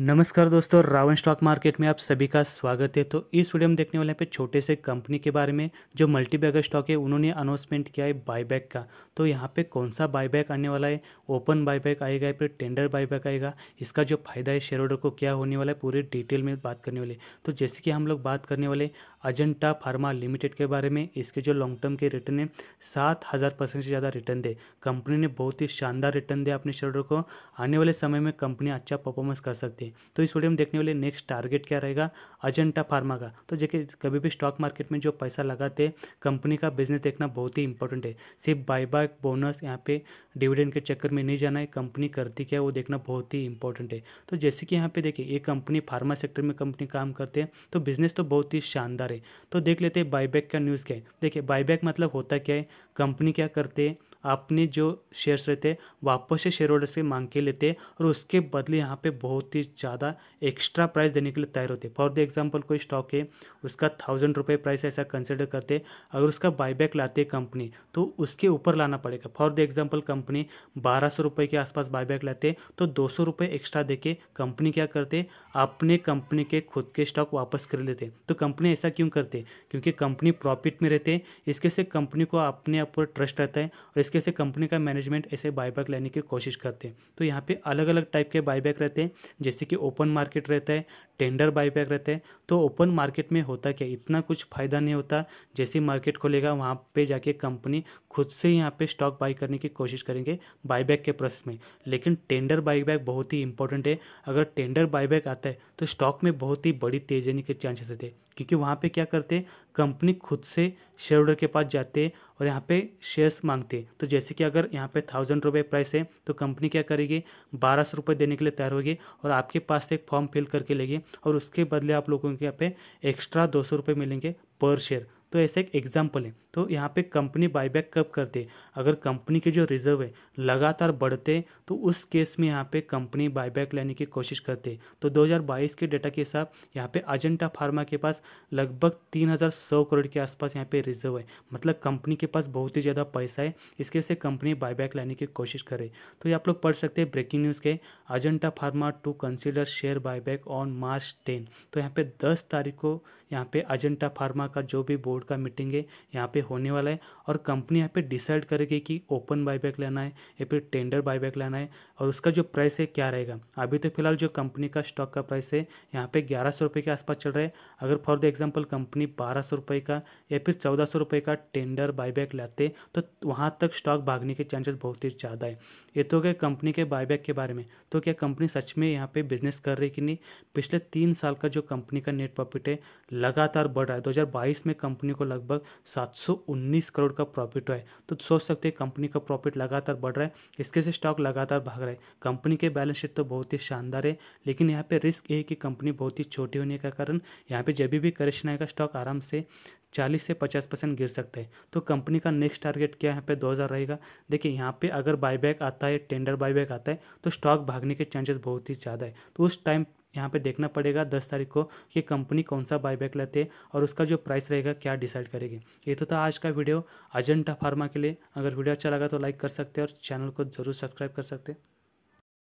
नमस्कार दोस्तों Ravan stock market में आप सभी का स्वागत है तो इस वीडियो में देखने वाले हैं पे छोटे से कंपनी के बारे में जो मल्टीबैगर स्टॉक है उन्होंने अनाउंसमेंट किया है बायबैक का तो यहाँ पे कौन सा बायबैक आने वाला है ओपन बायबैक आएगा या फिर टेंडर बायबैक आएगा इसका जो फायदा है शेयर होल्डर को क्या होने वाला है पूरे डिटेल में बात करने वाले तो जैसे कि हम लोग बात करने वाले अजंटा फार्मा लिमिटेड के बारे में इसके जो लॉन्ग टर्म के रिटर्न है सात हज़ार परसेंट से ज़्यादा रिटर्न दे कंपनी ने बहुत ही शानदार रिटर्न दिया अपने शेयर होल्डर को आने वाले समय में कंपनी अच्छा परफॉर्मेंस कर सकती है जाती तो इस वीडियो में देखने वाले नेक्स्ट टारगेट क्या रहेगा अजंटा फार्मा का तो देखिए कभी भी स्टॉक मार्केट में जो पैसा लगाते कंपनी का बिजनेस देखना बहुत ही इंपॉर्टेंट है सिर्फ बायबैक बोनस यहाँ पे डिविडेंड के चक्कर में नहीं जाना है कंपनी करती क्या है वो देखना बहुत ही इंपॉर्टेंट है तो जैसे कि यहाँ पे देखिए ये कंपनी फार्मा सेक्टर में कंपनी काम करते हैं तो बिजनेस तो बहुत ही शानदार है तो देख लेते हैं बायबैक का न्यूज़ क्या है देखिए बायबैक मतलब होता क्या है कंपनी क्या करते हैं अपने जो शेयर्स रहते हैं वापस से शेयर होल्डर्स से मांग के लेते हैं और उसके बदले यहाँ पे बहुत ही ज़्यादा एक्स्ट्रा प्राइस देने के लिए तैयार होते हैं फॉर द एग्जांपल कोई स्टॉक है उसका थाउजेंड रुपये प्राइस ऐसा कंसिडर करते अगर उसका बाईबैक लाते कंपनी तो उसके ऊपर लाना पड़ेगा फॉर द एग्जाम्पल कंपनी बारह सौ के आसपास बाईबैक लाते तो दो सौ एक्स्ट्रा दे के कंपनी क्या करते अपने कंपनी के खुद के स्टॉक वापस कर लेते तो कंपनी ऐसा क्यों करते क्योंकि कंपनी प्रॉफिट में रहते इसके से कंपनी को अपने ऊपर ट्रस्ट रहता है और इसके से कंपनी का मैनेजमेंट ऐसे बायबैक लेने की कोशिश करते हैं तो यहाँ पे अलग अलग टाइप के बायबैक रहते हैं जैसे कि ओपन मार्केट रहता है टेंडर बायबैक रहता है तो ओपन मार्केट में होता क्या इतना कुछ फ़ायदा नहीं होता जैसे मार्केट खोलेगा वहाँ पर जाके कंपनी खुद से यहाँ पर स्टॉक बाई करने की कोशिश करेंगे बायबैक के प्रोसेस में लेकिन टेंडर बायबैक बहुत ही इंपॉर्टेंट है अगर टेंडर बायबैक आता है तो स्टॉक में बहुत ही बड़ी तेजी के चांसेस रहते हैं क्योंकि वहाँ पर क्या करते हैं कंपनी खुद से शेयर होल्डर के पास जाते हैं और यहाँ पर शेयर्स मांगते हैं तो जैसे कि अगर यहाँ पे थाउजेंड रुपये प्राइस है तो कंपनी क्या करेगी बारह सौ रुपये देने के लिए तैयार होगी और आपके पास एक फॉर्म फिल करके लेगी और उसके बदले आप लोगों के यहाँ पे एक्स्ट्रा दो सौ रुपये मिलेंगे पर शेयर तो ऐसे एक एग्जाम्पल है तो यहाँ पे कंपनी बाईबैक कब करते अगर कंपनी के जो रिजर्व है लगातार बढ़ते तो उस केस में यहाँ पे कंपनी बाईबैक लेने की कोशिश करते तो 2022 के डेटा के हिसाब यहाँ पे अजंटा फार्मा के पास लगभग 3100 करोड़ के आसपास यहाँ पे रिजर्व है मतलब कंपनी के पास बहुत ही ज़्यादा पैसा है इसके से कंपनी बाईबैक लेने की कोशिश करे तो ये आप लोग पढ़ सकते हैं ब्रेकिंग न्यूज़ के Ajanta pharma to consider share buyback on March ten तो यहाँ पे दस तारीख को यहाँ पे अजंटा फार्मा का जो भी बोर्ड का मीटिंग है यहाँ पे होने वाला है और कंपनी यहाँ पे डिसाइड करेगी कि ओपन बायबैक लेना है या फिर टेंडर बायबैक लेना है और उसका जो प्राइस है क्या रहेगा अभी तो फिलहाल जो कंपनी का स्टॉक का प्राइस है यहाँ पे ग्यारह सौ रुपये के आसपास चल रहा है अगर फॉर द एग्जाम्पल कंपनी बारह सौ रुपये का या फिर चौदह सौ रुपये का टेंडर बायबैक लाते तो वहाँ तक स्टॉक भागने के चांसेस बहुत ही ज़्यादा है ये तो क्या कंपनी के बायबैक के बारे में तो क्या कंपनी सच में यहाँ पे बिजनेस कर रही कि नहीं पिछले तीन साल का जो कंपनी का नेट प्रॉफिट है लगातार बढ़ रहा है दो में कंपनी को लगभग सात 119 करोड़ का प्रॉफिट हुआ है तो सोच सकते हैं कंपनी का प्रॉफिट लगातार बढ़ रहा है इसके से स्टॉक लगातार भाग रहा है कंपनी के बैलेंस शीट तो बहुत ही शानदार है लेकिन यहाँ पे रिस्क ये है कि कंपनी बहुत ही छोटी होने का कारण यहाँ पे जब भी करेक्शन आएगा स्टॉक आराम से चालीस से पचास परसेंट गिर सकता है तो कंपनी का नेक्स्ट टारगेट क्या यहाँ पे दो हज़ार रहेगा देखिए यहाँ पे अगर बायबैक आता है टेंडर बायबैक आता है तो स्टॉक भागने के चांसेस बहुत ही ज़्यादा है तो उस टाइम यहाँ पे देखना पड़ेगा दस तारीख को कि कंपनी कौन सा बायबैक लेते हैं और उसका जो प्राइस रहेगा क्या डिसाइड करेगी ये तो था आज का वीडियो अजंटा फार्मा के लिए अगर वीडियो अच्छा लगा तो लाइक कर सकते हैं और चैनल को जरूर सब्सक्राइब कर सकते हैं